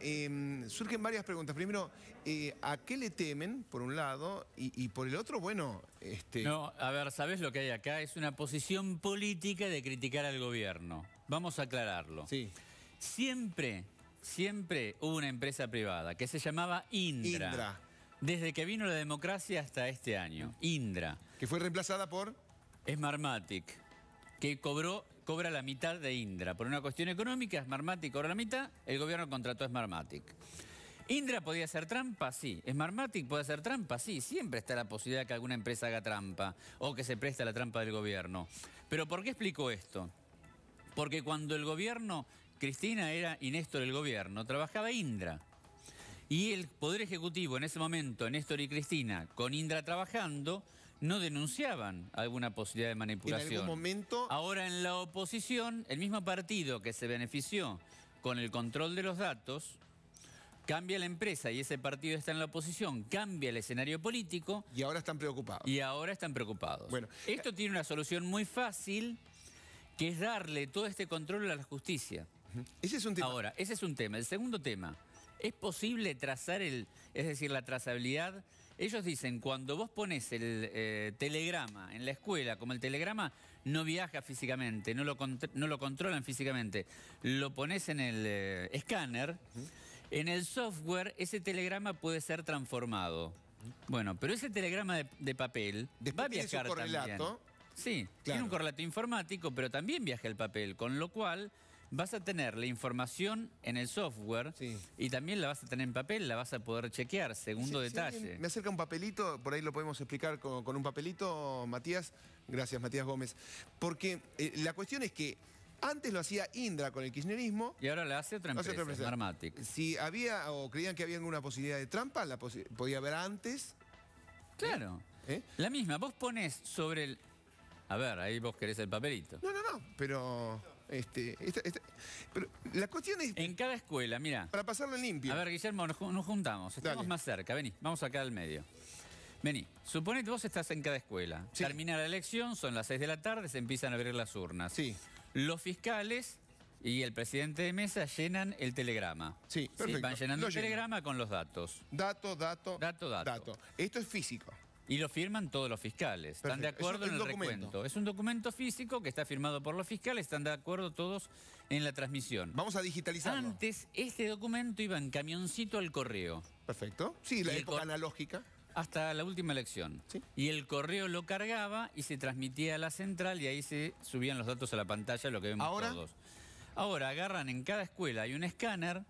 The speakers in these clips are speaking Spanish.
Em, surgen varias preguntas. Primero, eh, ¿a qué le temen, por un lado? Y, por el otro, bueno... Este... No, a ver, ¿sabes lo que hay acá? Es una posición política de criticar al gobierno. Vamos a aclararlo. Sí. Siempre, siempre hubo una empresa privada que se llamaba Indra. Indra. Desde que vino la democracia hasta este año. Indra. Que fue reemplazada por... Smartmatic, que cobró cobra la mitad de Indra. Por una cuestión económica, Smartmatic cobra la mitad, el gobierno contrató a Smartmatic. ¿Indra podía hacer trampa? Sí. ¿Smartmatic puede hacer trampa? Sí. Siempre está la posibilidad de que alguna empresa haga trampa o que se preste a la trampa del gobierno. Pero ¿por qué explico esto? Porque cuando el gobierno, Cristina era y Néstor el gobierno, trabajaba Indra. Y el Poder Ejecutivo en ese momento, Néstor y Cristina, con Indra trabajando, no denunciaban alguna posibilidad de manipulación. En algún momento... Ahora en la oposición, el mismo partido que se benefició con el control de los datos, cambia la empresa y ese partido está en la oposición, cambia el escenario político. Y ahora están preocupados. Y ahora están preocupados. Bueno, Esto eh, tiene una solución muy fácil, que es darle todo este control a la justicia. Ese es un tema. Ahora, ese es un tema. El segundo tema, ¿es posible trazar el, es decir, la trazabilidad ellos dicen, cuando vos pones el eh, telegrama en la escuela, como el telegrama no viaja físicamente, no lo, no lo controlan físicamente, lo pones en el eh, escáner, en el software ese telegrama puede ser transformado. Bueno, pero ese telegrama de, papel va a viajar tiene correlato. Sí, tiene un correlato informático, pero también viaja el papel, con lo cual vas a tener la información en el software y también la vas a tener en papel, la vas a poder chequear, segundo detalle. me acerca un papelito, por ahí lo podemos explicar con, un papelito, Matías. Gracias, Matías Gómez. Porque eh, la cuestión es que antes lo hacía Indra con el kirchnerismo. Y ahora la hace otra empresa, Si había o creían que había alguna posibilidad de trampa, la podía haber antes. Claro. ¿Eh? ¿Eh? La misma, vos pones sobre el... A ver, ahí vos querés el papelito. No, no, no, pero... Este, este, este la cuestión es En cada escuela, mira. para pasarlo limpio. A ver, Guillermo, nos, juntamos. Estamos más cerca. Vení, vamos acá al medio. Vení, suponete vos estás en cada escuela. Termina la elección, son las seis de la tarde, se empiezan a abrir las urnas. Sí. Los fiscales y el presidente de mesa llenan el telegrama. Sí, perfecto. Van llenando el telegrama con los datos. Dato, dato, Dato, dato. Esto es físico. Y lo firman todos los fiscales. Están de acuerdo en el documento. recuento. Es un documento físico que está firmado por los fiscales, están de acuerdo todos en la transmisión. Vamos a digitalizarlo. Antes, este documento iba en camioncito al correo. Perfecto. Sí, la época analógica. Hasta la última elección. Y el correo lo cargaba y se transmitía a la central y ahí se subían los datos a la pantalla, lo que vemos ¿Ahora? todos. Ahora agarran en cada escuela, hay un escáner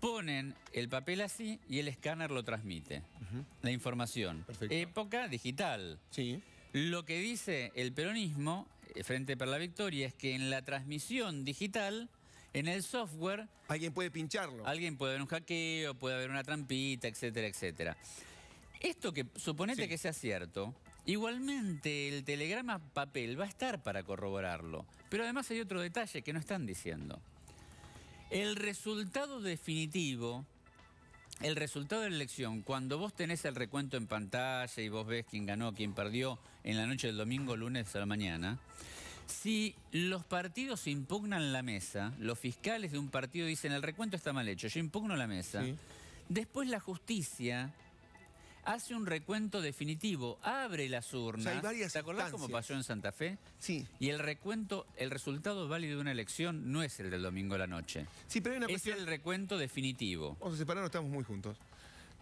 ponen el papel así y el escáner lo transmite. La información. Época digital. Lo que dice el peronismo, eh, Frente para la Victoria, es que en la transmisión digital, en el software... Alguien puede pincharlo. Alguien puede haber un hackeo, puede haber una trampita, etcétera, etcétera. Esto que suponete que sea cierto, igualmente el telegrama papel va a estar para corroborarlo. Pero además hay otro detalle que no están diciendo. El resultado definitivo, el resultado de la elección, cuando vos tenés el recuento en pantalla y vos ves quién ganó, quién perdió en la noche del domingo, lunes a la mañana, si los partidos impugnan la mesa, los fiscales de un partido dicen el recuento está mal hecho, yo impugno la mesa, después la justicia hace un recuento definitivo, abre las urnas. hay varias ¿Te acordás cómo pasó en Santa Fe? Sí. Y el recuento, el resultado válido de una elección no es el del domingo a la noche. Sí, pero hay una cuestión... Es el recuento definitivo. Vamos a separar, estamos muy juntos.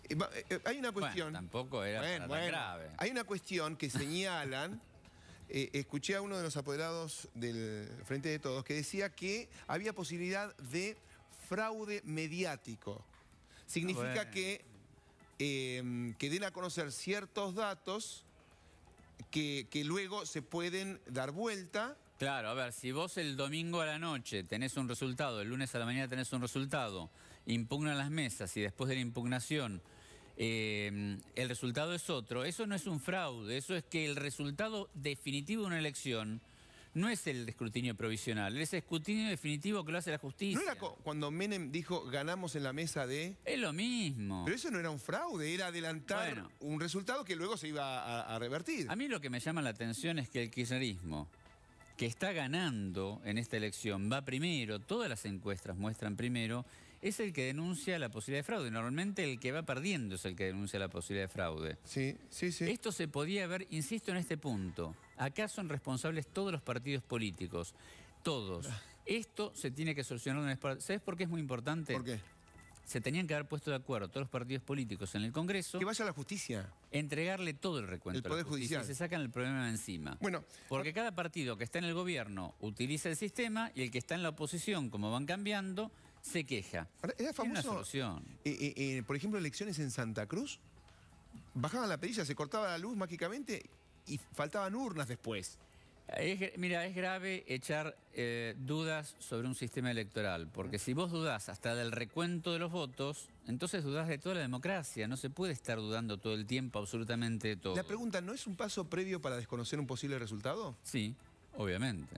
Eh, eh, eh, hay una cuestión... Bueno, tampoco era grave. Hay una cuestión que señalan... escuché a uno de los apoderados del Frente de Todos que decía que había posibilidad de fraude mediático. Significa ah, que Em, que den a conocer ciertos datos que, luego se pueden dar vuelta Claro, a ver, si vos el domingo a la noche tenés un resultado, el lunes a la mañana tenés un resultado, impugnan las mesas y después de la impugnación em, el resultado es otro, eso no es un fraude, eso es que el resultado definitivo de una elección no es el escrutinio provisional, es el escrutinio definitivo que lo hace la justicia. ¿No era cuando Menem dijo ganamos en la mesa de...? Es lo mismo. Pero eso no era un fraude, era adelantar un resultado que luego se iba a, a revertir. A mí lo que me llama la atención es que el kirchnerismo, que está ganando en esta elección, va primero, todas las encuestas muestran primero, es el que denuncia la posibilidad de fraude. Normalmente el que va perdiendo es el que denuncia la posibilidad de fraude. Sí, sí, sí. Esto se podía ver, insisto en este punto, acá son responsables todos los partidos políticos, todos. Ah. Esto se tiene que solucionar En ¿Sabes por qué es muy importante? ¿Por qué? Se tenían que haber puesto de acuerdo todos los partidos políticos en el Congreso. Que vaya a la justicia. Entregarle todo el recuento. El Poder Judicial. Se sacan el problema encima. Bueno. Porque cada partido que está en el gobierno utiliza el sistema y el que está en la oposición, como van cambiando, se queja. Era una solución. por ejemplo, elecciones en Santa Cruz, bajaban la perilla, se cortaba la luz mágicamente y faltaban urnas después. mira, es grave echar eh, dudas sobre un sistema electoral, porque si vos dudás hasta del recuento de los votos, entonces dudás de toda la democracia. No se puede estar dudando todo el tiempo absolutamente de todo. La pregunta, ¿no es un paso previo para desconocer un posible resultado? Sí, obviamente.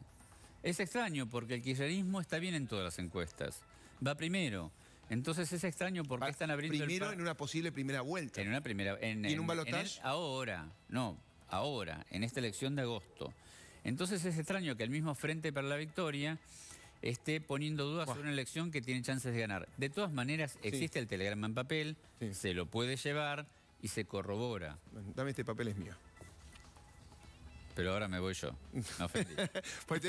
Es extraño porque el kirchnerismo está bien en todas las encuestas va primero. Entonces es extraño porque están abriendo primero en una posible primera vuelta. En una primera en, en, un balotaje? ahora, no, ahora, en esta elección de agosto. Entonces es extraño que el mismo Frente para la Victoria esté poniendo dudas sobre una elección que tiene chances de ganar. De todas maneras, existe el telegrama en papel, se lo puede llevar y se corrobora. Dame este papel, es mío. Pero ahora me voy yo. pues